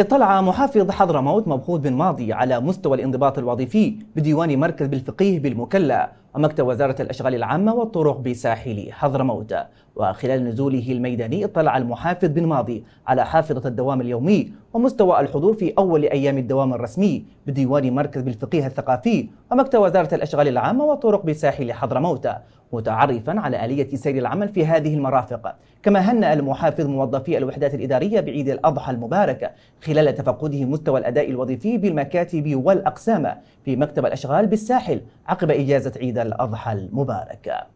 اطلع محافظ حضرموت مبخوت بن ماضي على مستوى الانضباط الوظيفي بديوان مركز بالفقيه بالمكلا ومكتب وزارة الأشغال العامة والطرق بساحل حضرموت وخلال نزوله الميداني اطلع المحافظ بن ماضي على حافظة الدوام اليومي ومستوى الحضور في أول أيام الدوام الرسمي بديوان مركز بالفقيه الثقافي ومكتب وزارة الأشغال العامة والطرق بساحل حضرموت متعرفا على آلية سير العمل في هذه المرافق كما هنأ المحافظ موظفي الوحدات الإدارية بعيد الأضحى المبارك خلال تفقده مستوى الأداء الوظيفي بالمكاتب والأقسام في مكتب الأشغال بالساحل عقب إجازة عيد الأضحى المبارك